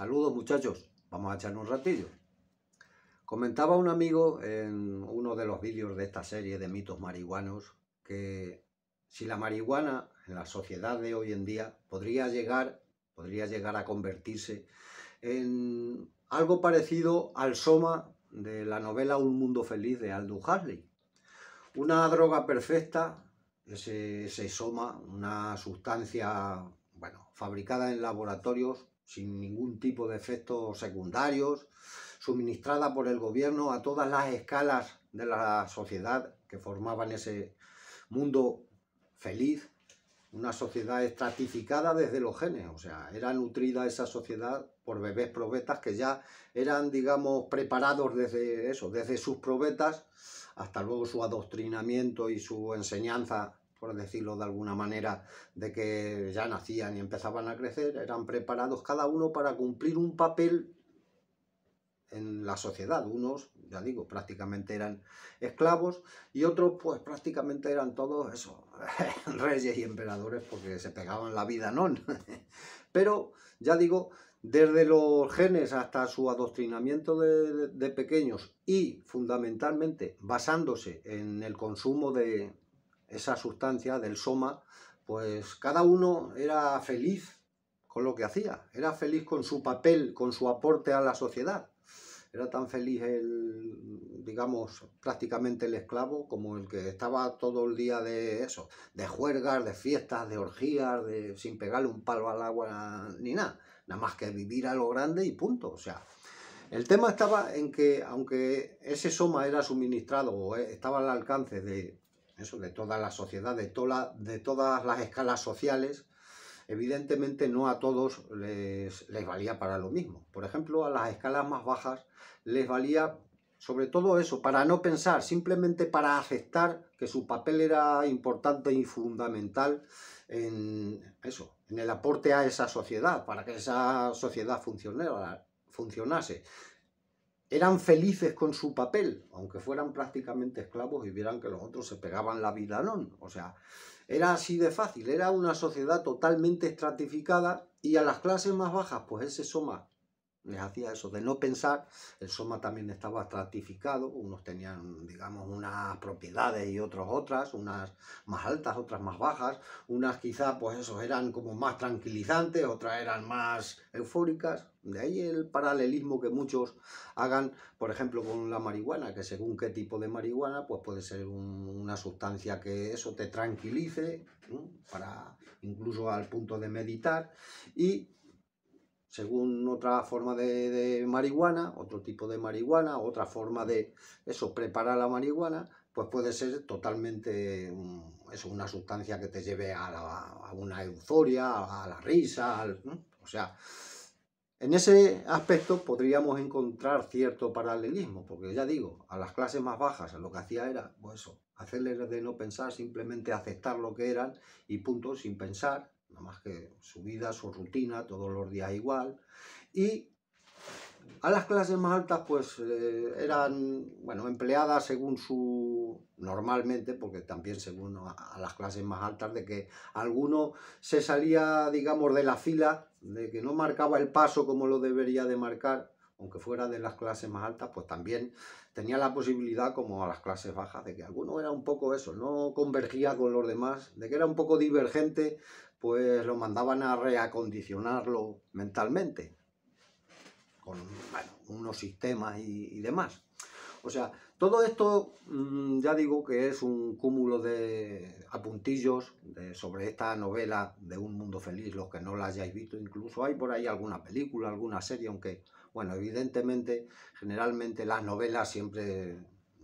Saludos muchachos, vamos a echar un ratillo. Comentaba un amigo en uno de los vídeos de esta serie de mitos marihuanos que si la marihuana en la sociedad de hoy en día podría llegar, podría llegar a convertirse en algo parecido al soma de la novela Un mundo feliz de Aldous Huxley. Una droga perfecta, ese, soma, una sustancia bueno, fabricada en laboratorios sin ningún tipo de efectos secundarios, suministrada por el gobierno a todas las escalas de la sociedad que formaban ese mundo feliz, una sociedad estratificada desde los genes, o sea, era nutrida esa sociedad por bebés probetas que ya eran, digamos, preparados desde eso, desde sus probetas hasta luego su adoctrinamiento y su enseñanza por decirlo de alguna manera, de que ya nacían y empezaban a crecer, eran preparados cada uno para cumplir un papel en la sociedad. Unos, ya digo, prácticamente eran esclavos y otros pues prácticamente eran todos esos reyes y emperadores porque se pegaban la vida, ¿no? Pero, ya digo, desde los genes hasta su adoctrinamiento de pequeños y fundamentalmente basándose en el consumo de, esa sustancia del soma, pues cada uno era feliz con lo que hacía, era feliz con su papel, con su aporte a la sociedad. Era tan feliz el, digamos, prácticamente el esclavo como el que estaba todo el día de eso, de juergas, de fiestas, de orgías, de, sin pegarle un palo al agua ni nada. Nada más que vivir a lo grande y punto. O sea, el tema estaba en que, aunque ese soma era suministrado o estaba al alcance de, eso, de toda la sociedad, de, de todas las escalas sociales, evidentemente no a todos les, les, valía para lo mismo. Por ejemplo, a las escalas más bajas les valía sobre todo eso, para no pensar, simplemente para aceptar que su papel era importante y fundamental en eso, en el aporte a esa sociedad, para que esa sociedad funcionara, funcionase eran felices con su papel, aunque fueran prácticamente esclavos y vieran que los otros se pegaban la vida, alón. O sea, era así de fácil, era una sociedad totalmente estratificada y a las clases más bajas, pues ese soma les hacía eso de no pensar. El soma también estaba estratificado, unos tenían, digamos, unas propiedades y otros otras, unas más altas, otras más bajas, unas quizá, pues eso, eran como más tranquilizantes, otras eran más eufóricas. De ahí el paralelismo que muchos hagan, por ejemplo, con la marihuana, que según qué tipo de marihuana, pues puede ser una sustancia que eso te tranquilice, para incluso al punto de meditar, y según otra forma de, marihuana, otro tipo de marihuana, otra forma de eso, preparar la marihuana, pues puede ser totalmente una sustancia que te lleve a, una euforia, a la risa, o sea, en ese aspecto podríamos encontrar cierto paralelismo, porque ya digo, a las clases más bajas lo que hacía era, pues eso, hacerles de no pensar, simplemente aceptar lo que eran y punto, sin pensar, nada más que su vida, su rutina, todos los días igual. Y a las clases más altas, pues eh, eran, bueno, empleadas según su. normalmente, porque también según a, a, las clases más altas, de que alguno se salía, digamos, de la fila, de que no marcaba el paso como lo debería de marcar, aunque fuera de las clases más altas, pues también tenía la posibilidad, como a las clases bajas, de que alguno era un poco eso, no convergía con los demás, de que era un poco divergente pues lo mandaban a reacondicionarlo mentalmente, con unos sistemas y, demás. O sea, todo esto mm, ya digo que es un cúmulo de apuntillos sobre esta novela de Un Mundo Feliz, los que no la hayáis visto, incluso hay por ahí alguna película, alguna serie, aunque, bueno, evidentemente, generalmente las novelas siempre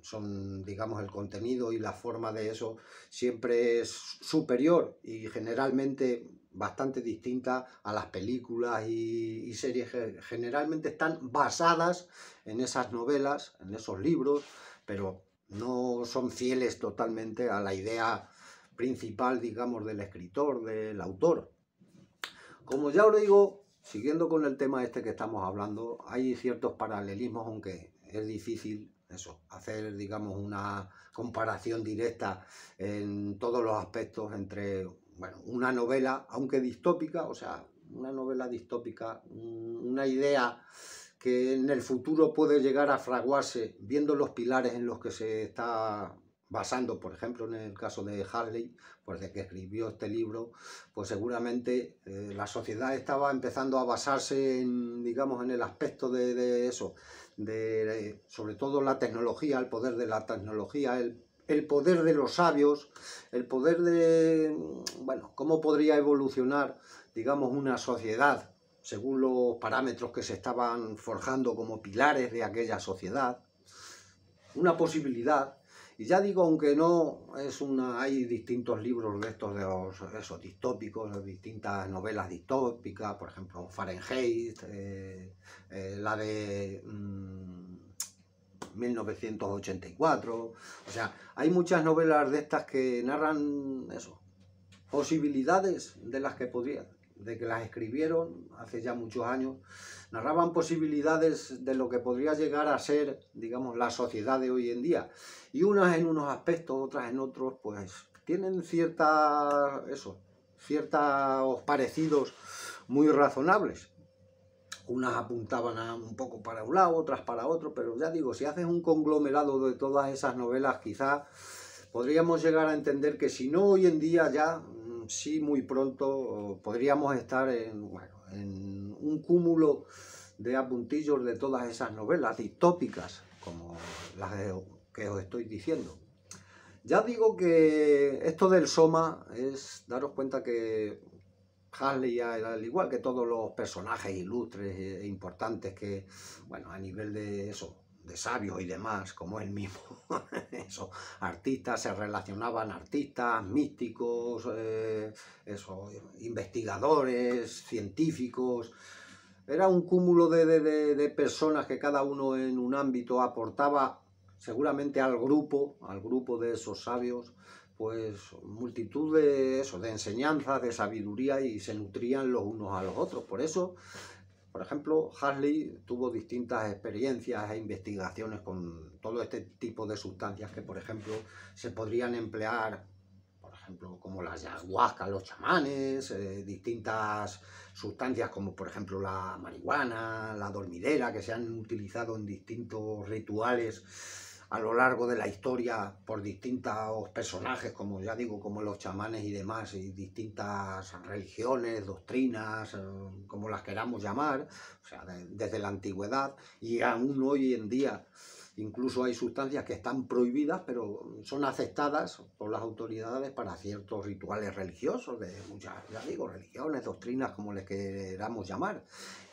son, digamos, el contenido y la forma de eso siempre es superior y generalmente bastante distinta a las películas y, series que generalmente están basadas en esas novelas, en esos libros, pero no son fieles totalmente a la idea principal, digamos, del escritor, del autor. Como ya os digo, siguiendo con el tema este que estamos hablando, hay ciertos paralelismos, aunque es difícil eso, hacer, digamos, una comparación directa en todos los aspectos entre, bueno, una novela, aunque distópica, o sea, una novela distópica, mm, una idea que en el futuro puede llegar a fraguarse viendo los pilares en los que se está basando, por ejemplo, en el caso de Harley, pues de que escribió este libro, pues seguramente eh, la sociedad estaba empezando a basarse en, digamos, en el aspecto de eso, de, eh, sobre todo la tecnología, el poder de la tecnología, el, el poder de los sabios, el poder de, bueno, cómo podría evolucionar, digamos, una sociedad según los parámetros que se estaban forjando como pilares de aquella sociedad, una posibilidad. Y ya digo, aunque no es una, hay distintos libros de estos de esos distópicos, distintas novelas distópicas, por ejemplo Fahrenheit, eh, eh, la de mm, 1984. O sea, hay muchas novelas de estas que narran eso, posibilidades de las que podría, de que las escribieron hace ya muchos años, narraban posibilidades de lo que podría llegar a ser, digamos, la sociedad de hoy en día. Y unas en unos aspectos, otras en otros, pues tienen ciertas, eso, ciertos parecidos muy razonables unas apuntaban a un poco para un lado, otras para otro, pero ya digo, si haces un conglomerado de todas esas novelas, quizás podríamos llegar a entender que si no hoy en día ya, mm, sí muy pronto, podríamos estar en, bueno, en un cúmulo de apuntillos de todas esas novelas distópicas, como las que os estoy diciendo. Ya digo que esto del Soma es daros cuenta que Harley al igual que todos los personajes ilustres e, e importantes que, bueno, a nivel de eso, de sabios y demás, como él mismo, esos artistas, se relacionaban artistas, místicos, eh, investigadores, científicos, era un cúmulo de, de, personas que cada uno en un ámbito aportaba seguramente al grupo, al grupo de esos sabios, pues multitud de de enseñanzas, de sabiduría y se nutrían los unos a los otros. Por eso, por ejemplo, Hasley tuvo distintas experiencias e investigaciones con todo este tipo de sustancias que, por ejemplo, se podrían emplear, por ejemplo, como las ayahuasca, los chamanes, eh, distintas sustancias como, por ejemplo, la marihuana, la dormidera, que se han utilizado en distintos rituales a lo largo de la historia por distintos personajes, como ya digo, como los chamanes y demás, y distintas religiones, doctrinas, eh, como las queramos llamar, o sea, desde la antigüedad y aún hoy en día. Incluso hay sustancias que están prohibidas, pero son aceptadas por las autoridades para ciertos rituales religiosos, de muchas, ya digo, religiones, doctrinas, como les queramos llamar.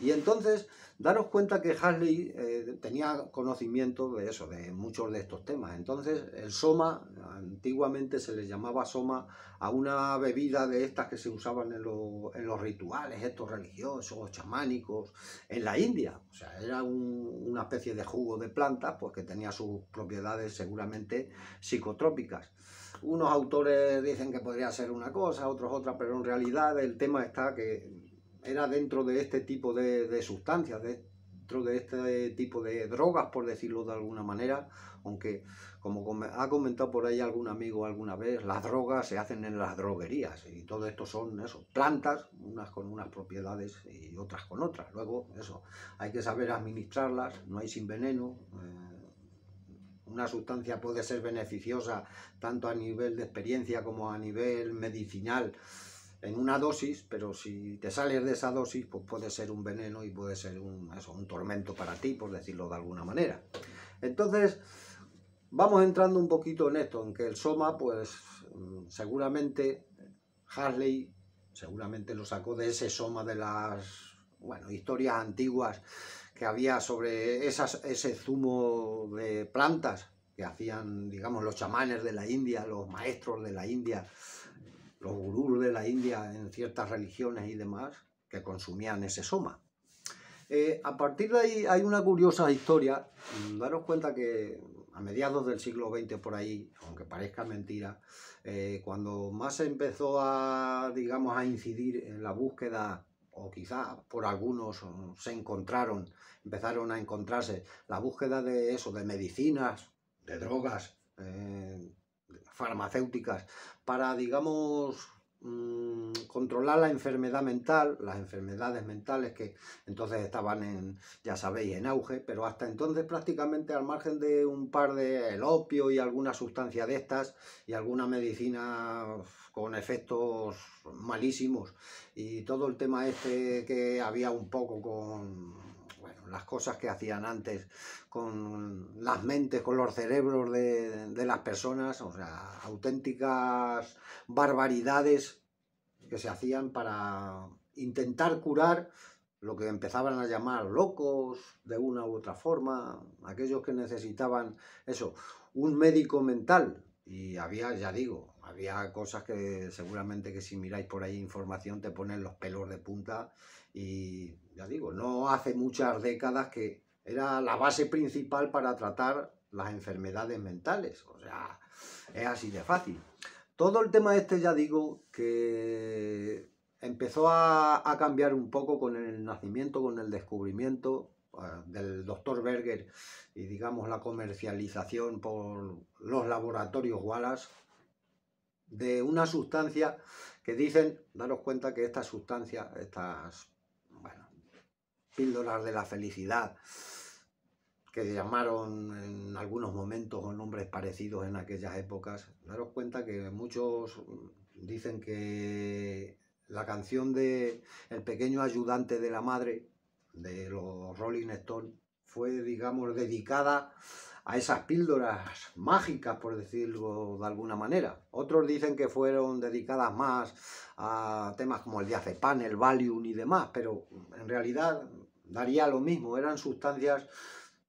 Y entonces, Daros cuenta que Hasley eh, tenía conocimiento de eso, de muchos de estos temas. Entonces, el soma, antiguamente se les llamaba soma a una bebida de estas que se usaban en, los rituales, estos religiosos, chamánicos, en la India. O sea, era una especie de jugo de plantas, pues que tenía sus propiedades seguramente psicotrópicas. Unos autores dicen que podría ser una cosa, otros otra, pero en realidad el tema está que era dentro de este tipo de, de sustancias, dentro de este tipo de drogas, por decirlo de alguna manera, aunque como ha comentado por ahí algún amigo alguna vez, las drogas se hacen en las droguerías y todo esto son eso, plantas, unas con unas propiedades y otras con otras. Luego, eso, hay que saber administrarlas, no hay sin veneno. Eh, una sustancia puede ser beneficiosa tanto a nivel de experiencia como a nivel medicinal en una dosis, pero si te sales de esa dosis, pues puede ser un veneno y puede ser un, tormento para ti, por decirlo de alguna manera. Entonces, vamos entrando un poquito en esto, en que el Soma, pues mm, seguramente Harley seguramente lo sacó de ese Soma de las bueno, historias antiguas que había sobre esas, ese zumo de plantas que hacían, digamos, los chamanes de la India, los maestros de la India, los gurús de la India en ciertas religiones y demás que consumían ese soma. Eh, a partir de ahí hay una curiosa historia. Daros cuenta que a mediados del siglo XX por ahí, aunque parezca mentira, eh, cuando más se empezó a, digamos, a incidir en la búsqueda, o quizá por algunos se encontraron, empezaron a encontrarse la búsqueda de eso, de medicinas, de drogas, eh, farmacéuticas para, digamos, mm, controlar la enfermedad mental, las enfermedades mentales que entonces estaban en, ya sabéis, en auge, pero hasta entonces prácticamente al margen de un par de el opio y alguna sustancia de estas y alguna medicina con efectos malísimos y todo el tema este que había un poco con las cosas que hacían antes con las mentes, con los cerebros de, las personas, o sea, auténticas barbaridades que se hacían para intentar curar lo que empezaban a llamar locos de una u otra forma, aquellos que necesitaban eso, un médico mental. Y había, ya digo, había cosas que seguramente que si miráis por ahí información te ponen los pelos de punta y ya digo, no hace muchas décadas que era la base principal para tratar las enfermedades mentales. O sea, es así de fácil. Todo el tema este, ya digo, que empezó a, cambiar un poco con el nacimiento, con el descubrimiento ah, del doctor Berger y digamos la comercialización por los laboratorios Wallace de una sustancia que dicen, daros cuenta que esta sustancia, estas píldoras de la felicidad, que se llamaron en algunos momentos o nombres parecidos en aquellas épocas, daros cuenta que muchos dicen que la canción de El pequeño ayudante de la madre, de los Rolling Stones, fue, digamos, dedicada a esas píldoras mágicas, por decirlo de alguna manera. Otros dicen que fueron dedicadas más a temas como el pan, el Valium y demás, pero en realidad daría lo mismo, eran sustancias,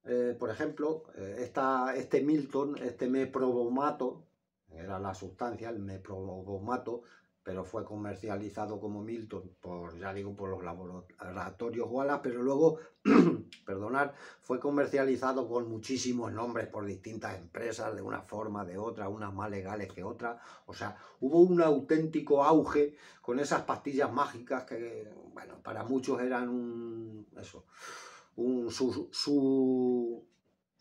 eh, por ejemplo, eh, esta, este Milton, este meprobomato, era la sustancia, el meprobomato, pero fue comercializado como Milton por, ya digo, por los laboratorios Wallace, pero luego, perdonar, fue comercializado con muchísimos nombres por distintas empresas, de una forma, de otra, unas más legales que otras. O sea, hubo un auténtico auge con esas pastillas mágicas que, bueno, para muchos eran un, eso, un, su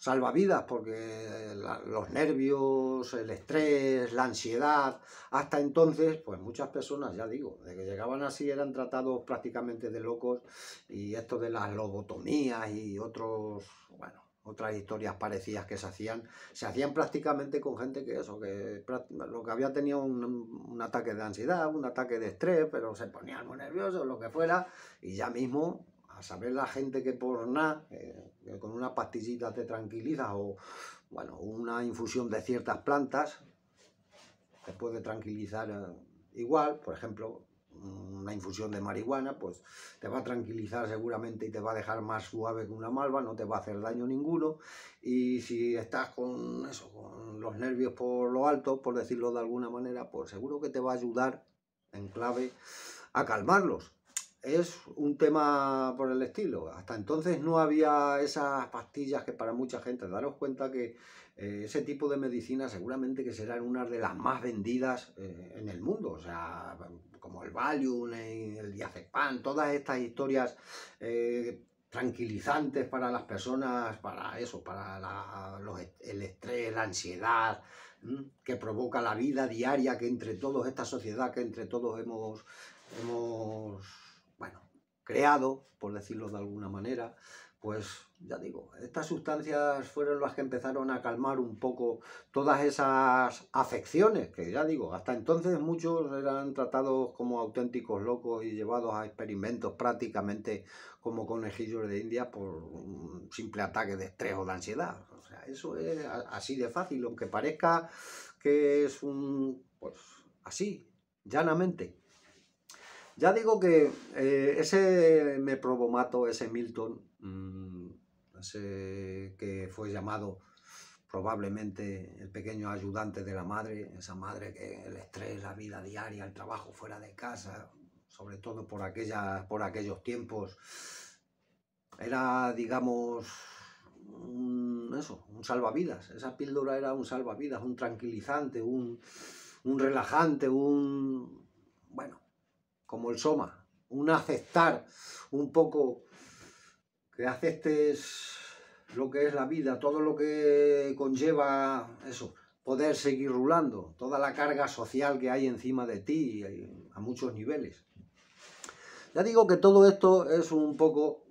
salvavidas porque eh, los nervios, el estrés, la ansiedad, hasta entonces, pues muchas personas, ya digo, de que llegaban así eran tratados prácticamente de locos y esto de las lobotomías y otros, bueno, otras historias parecidas que se hacían, se hacían prácticamente con gente que eso, que lo que había tenido un, un, ataque de ansiedad, un ataque de estrés, pero se ponían muy nerviosos, lo que fuera, y ya mismo a saber la gente que por nada, eh, con una pastillita te tranquiliza o, bueno, una infusión de ciertas plantas, te puede tranquilizar eh, igual, por ejemplo, una infusión de marihuana, pues te va a tranquilizar seguramente y te va a dejar más suave que una malva, no te va a hacer daño ninguno. Y si estás con con los nervios por lo alto, por decirlo de alguna manera, pues seguro que te va a ayudar en clave a calmarlos es un tema por el estilo. Hasta entonces no había esas pastillas que para mucha gente, daros cuenta que eh, ese tipo de medicina seguramente que serán una de las más vendidas eh, en el mundo, o sea, como el Valium, eh, el Diazepam, todas estas historias tranquilizantes para las personas, para eso, para el estrés, la ansiedad que provoca la vida diaria que entre todos, esta sociedad que entre todos hemos, hemos creado, por decirlo de alguna manera, pues ya digo, estas sustancias fueron las que empezaron a calmar un poco todas esas afecciones, que ya digo, hasta entonces muchos eran tratados como auténticos locos y llevados a experimentos prácticamente como conejillos de India por un simple ataque de estrés o de ansiedad. O sea, eso es así de fácil, aunque parezca que es un, pues así, llanamente. Ya digo que eh, ese me probomato, ese Milton, mm, ese que fue llamado probablemente el pequeño ayudante de la madre, esa madre que el estrés, la vida diaria, el trabajo fuera de casa, sobre todo por, aquella, por aquellos tiempos, era, digamos, un, eso, un salvavidas. Esa píldora era un salvavidas, un tranquilizante, un, un relajante, un... bueno, como el soma, un aceptar un poco que aceptes lo que es la vida, todo lo que conlleva eso, poder seguir rulando, toda la carga social que hay encima de ti a muchos niveles. Ya digo que todo esto es un poco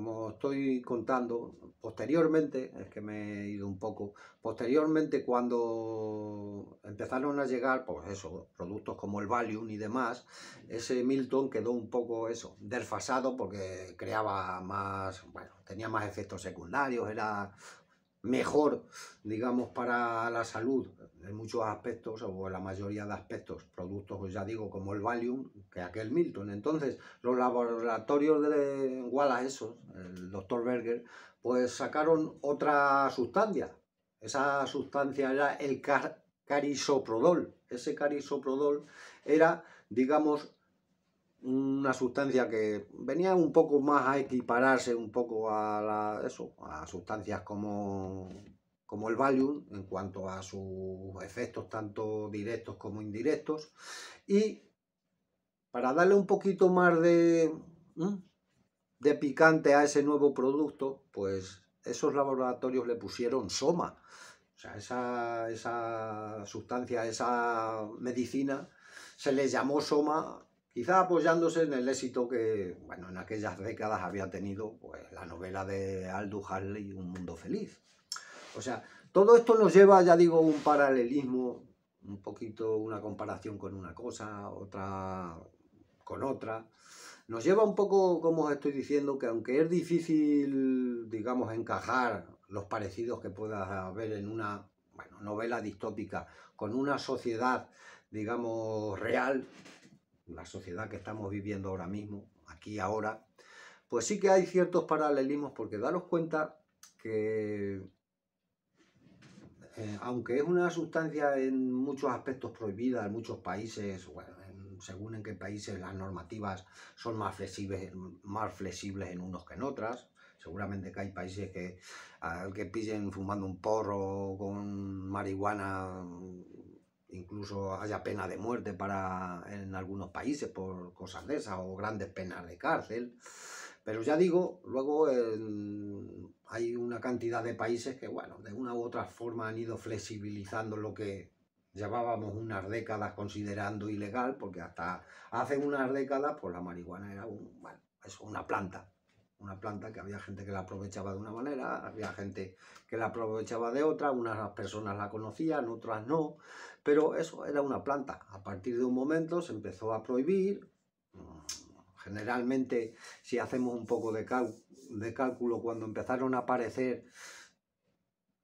como estoy contando, posteriormente, es que me he ido un poco, posteriormente cuando empezaron a llegar, pues eso, productos como el Valium y demás, ese Milton quedó un poco eso, desfasado porque creaba más, bueno, tenía más efectos secundarios, era mejor, digamos, para la salud en muchos aspectos o en la mayoría de aspectos, productos, ya digo, como el Valium, que aquel Milton. Entonces, los laboratorios de Wallace, esos, el doctor Berger, pues sacaron otra sustancia. Esa sustancia era el carisoprodol. Ese carisoprodol era, digamos, una sustancia que venía un poco más a equipararse un poco a, eso, a sustancias como, como el Valium en cuanto a sus efectos tanto directos como indirectos y para darle un poquito más de, de picante a ese nuevo producto pues esos laboratorios le pusieron soma o sea esa, esa sustancia esa medicina se le llamó soma Quizá apoyándose en el éxito que, bueno, en aquellas décadas había tenido pues, la novela de Aldous Huxley, Un mundo feliz. O sea, todo esto nos lleva, ya digo, un paralelismo, un poquito una comparación con una cosa, otra con otra. Nos lleva un poco, como os estoy diciendo, que aunque es difícil, digamos, encajar los parecidos que pueda haber en una novela distópica con una sociedad, digamos, real, la sociedad que estamos viviendo ahora mismo, aquí ahora, pues sí que hay ciertos paralelismos porque daros cuenta que eh, aunque es una sustancia en muchos aspectos prohibida en muchos países, según en qué países las normativas son más flexibles, más flexibles en unos que en otras, seguramente que hay países que al que pillen fumando un porro con marihuana incluso haya pena de muerte para en algunos países por cosas de esas o grandes penas de cárcel. Pero ya digo, luego hay una cantidad de países que, bueno, de una u otra forma han ido flexibilizando lo que llevábamos unas décadas considerando ilegal, porque hasta hace unas décadas, pues la marihuana era un, bueno, es una planta, una planta que había gente que la aprovechaba de una manera, había gente que la aprovechaba de otra, unas personas la conocían, otras no, pero eso era una planta. A partir de un momento se empezó a prohibir, generalmente si hacemos un poco de, de cálculo, cuando empezaron a aparecer,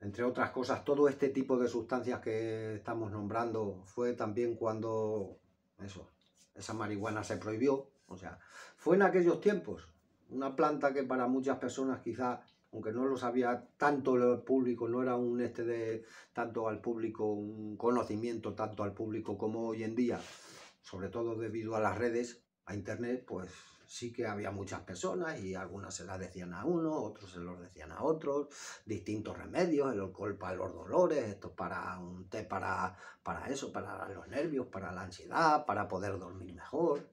entre otras cosas, todo este tipo de sustancias que estamos nombrando, fue también cuando eso, esa marihuana se prohibió, o sea, fue en aquellos tiempos, una planta que para muchas personas quizás, aunque no lo sabía tanto el público, no era un este de tanto al público, un conocimiento tanto al público como hoy en día, sobre todo debido a las redes, a internet, pues sí que había muchas personas y algunas se las decían a uno, otros se los decían a otros, distintos remedios, el alcohol para los dolores, esto para un té para, para eso, para los nervios, para la ansiedad, para poder dormir mejor.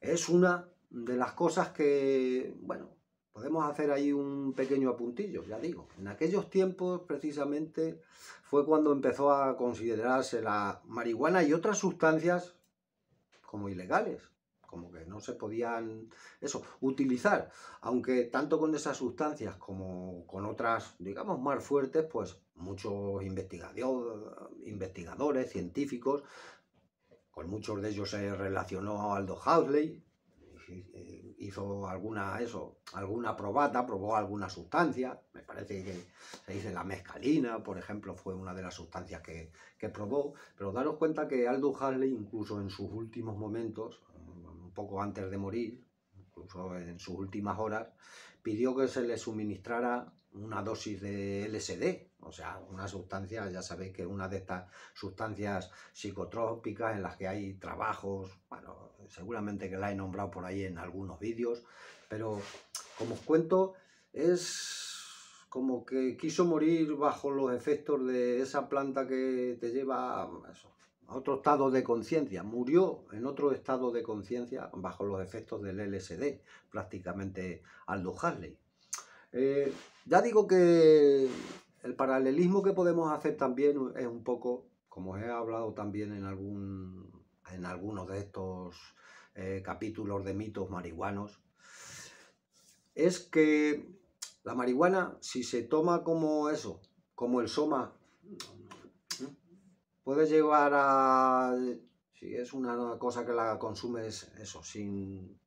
Es una de las cosas que, bueno, podemos hacer ahí un pequeño apuntillo, ya digo. En aquellos tiempos, precisamente, fue cuando empezó a considerarse la marihuana y otras sustancias como ilegales, como que no se podían, eso, utilizar. Aunque tanto con esas sustancias como con otras, digamos, más fuertes, pues muchos investigadores, científicos, con muchos de ellos se relacionó Aldo Huxley, eh, hizo alguna, eso, alguna probata, probó alguna sustancia, me parece que se dice la mezcalina, por ejemplo, fue una de las sustancias que, probó, pero daros cuenta que Aldo Huxley, incluso en sus últimos momentos, mm, un poco antes de morir, incluso en sus últimas horas, pidió que se le suministrara una dosis de LSD, o sea, una sustancia, ya sabéis que una de estas sustancias psicotrópicas en las que hay trabajos, bueno, seguramente que la he nombrado por ahí en algunos vídeos, pero como os cuento, es como que quiso morir bajo los efectos de esa planta que te lleva a, otro estado de conciencia. Murió en otro estado de conciencia bajo los efectos del LSD, prácticamente Aldo Harley. Eh, ya digo que el paralelismo que podemos hacer también es un poco, como he hablado también en, algunos de estos eh, capítulos de mitos marihuanos, es que la marihuana, si se toma como eso, como el soma, puede llevar a... Si es una cosa que la consumes, eso, sin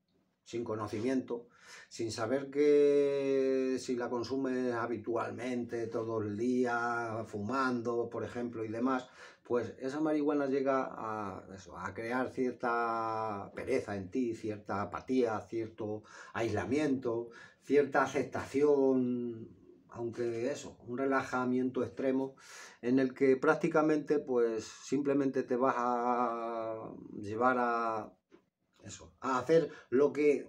conocimiento, sin saber que si la consumes habitualmente, todo el día, fumando, por ejemplo, y demás, pues esa marihuana llega a, crear cierta pereza en ti, cierta apatía, cierto aislamiento, cierta aceptación aunque eso, un relajamiento extremo en el que prácticamente pues simplemente te vas a llevar eso, a hacer lo que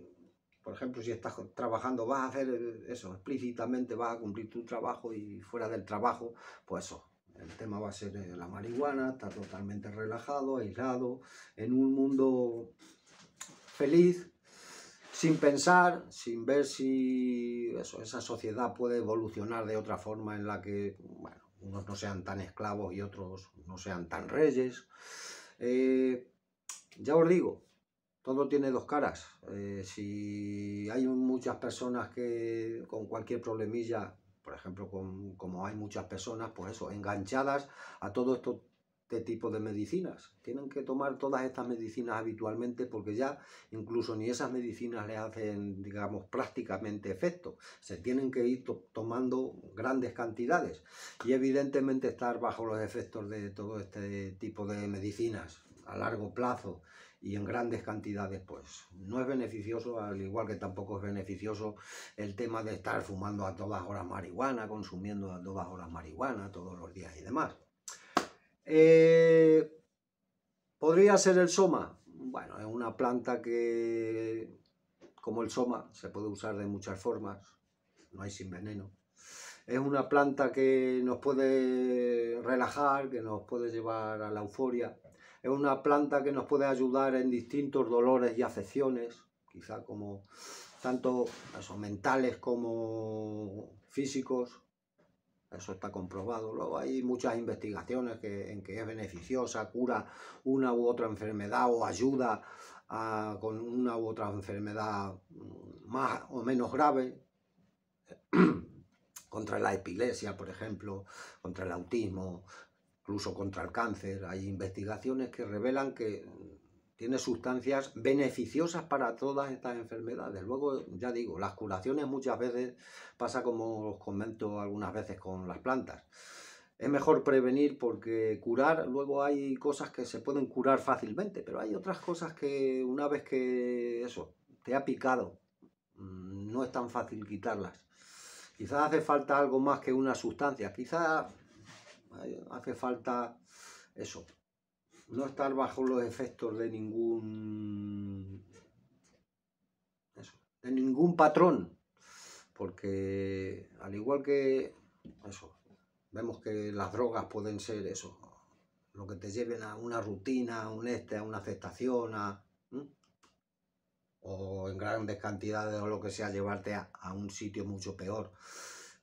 por ejemplo, si estás trabajando, vas a hacer eso explícitamente, vas a cumplir tu trabajo y fuera del trabajo, pues eso. El tema va a ser eh, la marihuana, estar totalmente relajado, aislado, en un mundo feliz, sin pensar, sin ver si esa sociedad puede evolucionar de otra forma en la que unos no sean tan esclavos y otros no sean tan reyes. Eh, ya os digo, todo tiene dos caras. Eh, si hay muchas personas que con cualquier problemilla, por ejemplo, como hay muchas personas, pues eso, enganchadas a todo este tipo de medicinas. Tienen que tomar todas estas medicinas habitualmente porque ya incluso ni esas medicinas le hacen, digamos, prácticamente efecto. Se tienen que ir tomando grandes cantidades y evidentemente estar bajo los efectos de todo este tipo de medicinas a largo plazo y en grandes cantidades, pues no es beneficioso, al igual que tampoco es beneficioso el tema de estar fumando a todas horas marihuana, consumiendo a todas horas marihuana todos los días y demás. Eh, ¿Podría ser el soma? Bueno, es una planta que, como el soma, se puede usar de muchas formas, no hay sin veneno. Es una planta que nos puede relajar, que nos puede llevar a la euforia, es una planta que nos puede ayudar en distintos dolores y afecciones, quizá como tanto mentales como físicos. Eso está comprobado. Luego hay muchas investigaciones que, en que es beneficiosa, cura una u otra enfermedad o ayuda con una u otra enfermedad más o menos grave. contra la epilepsia, por ejemplo, contra el autismo, incluso contra el cáncer. Hay investigaciones que revelan que mm, tiene sustancias beneficiosas para todas estas enfermedades. Luego, ya digo, las curaciones muchas veces pasa como os comento algunas veces con las plantas. Es mejor prevenir porque curar, luego hay cosas que se pueden curar fácilmente, pero hay otras cosas que una vez que eso te ha picado, mm, no es tan fácil quitarlas. Quizás hace falta algo más que una sustancia, quizás hace falta eso, no estar bajo los efectos de ningún de ningún patrón, porque al igual que eso, vemos que las drogas pueden ser eso, lo que te lleven a una rutina, a un este, a una aceptación, o en grandes cantidades o lo que sea, llevarte a un sitio mucho peor.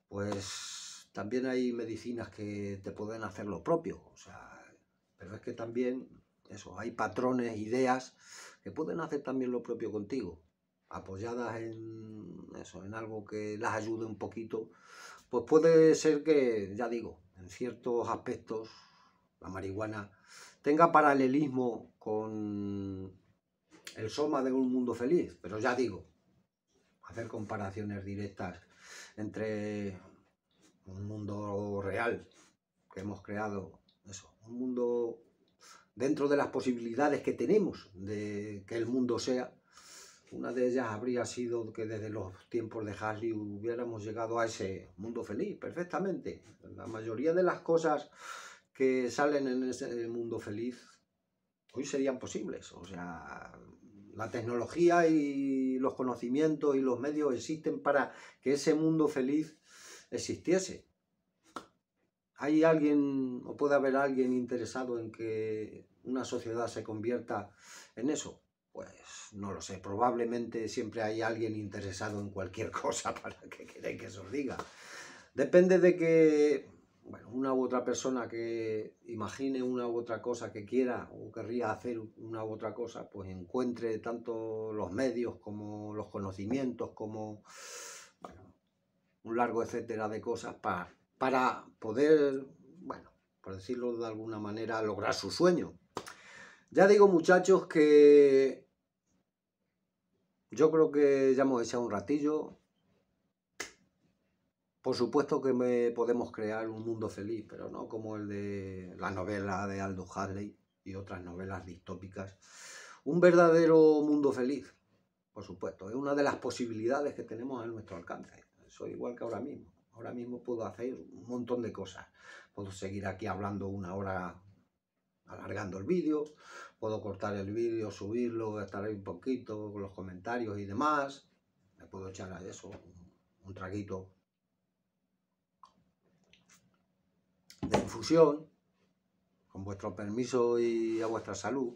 Pues también hay medicinas que te pueden hacer lo propio, o sea, pero es que también, eso, hay patrones, ideas que pueden hacer también lo propio contigo, apoyadas en eso, en algo que las ayude un poquito, pues puede ser que, ya digo, en ciertos aspectos la marihuana tenga paralelismo con el soma de un mundo feliz, pero ya digo, hacer comparaciones directas entre un mundo real que hemos creado, eso, un mundo dentro de las posibilidades que tenemos de que el mundo sea. Una de ellas habría sido que desde los tiempos de Hasley hubiéramos llegado a ese mundo feliz, perfectamente. La mayoría de las cosas que salen en ese mundo feliz hoy serían posibles. O sea, la tecnología y los conocimientos y los medios existen para que ese mundo feliz existiese. ¿Hay alguien o puede haber alguien interesado en que una sociedad se convierta en eso? Pues no lo sé, probablemente siempre hay alguien interesado en cualquier cosa para que queréis que se os diga. Depende de que una u otra persona que imagine una u otra cosa que quiera o querría hacer una u otra cosa, pues encuentre tanto los medios como los conocimientos, como un largo etcétera de cosas para, para poder, bueno, por decirlo de alguna manera, lograr su sueño. Ya digo, muchachos, que yo creo que ya hemos echado un ratillo. Por supuesto que me podemos crear un mundo feliz, pero no como el de la novela de Aldo Hadley y otras novelas distópicas. Un verdadero mundo feliz, por supuesto, es una de las posibilidades que tenemos a nuestro alcance soy igual que ahora mismo. Ahora mismo puedo hacer un montón de cosas. Puedo seguir aquí hablando una hora alargando el vídeo, puedo cortar el vídeo, subirlo, estar ahí un poquito con los comentarios y demás. Me puedo echar a eso un, un traguito de infusión, con vuestro permiso y a vuestra salud.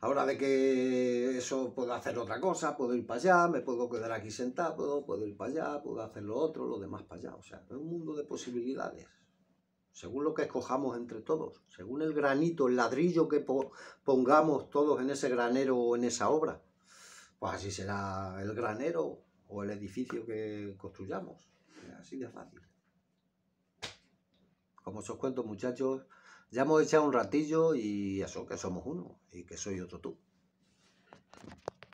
Ahora de que eso puedo hacer otra cosa, puedo ir para allá, me puedo quedar aquí sentado, puedo, ir para allá, puedo hacer lo otro, lo demás para allá. O sea, es un mundo de posibilidades. Según lo que escojamos entre todos, según el granito, el ladrillo que pongamos todos en ese granero o en esa obra, pues así será el granero o el edificio que construyamos. Así de fácil. Como os cuento, muchachos, ya hemos echado un ratillo y eso, que somos uno y que soy otro tú.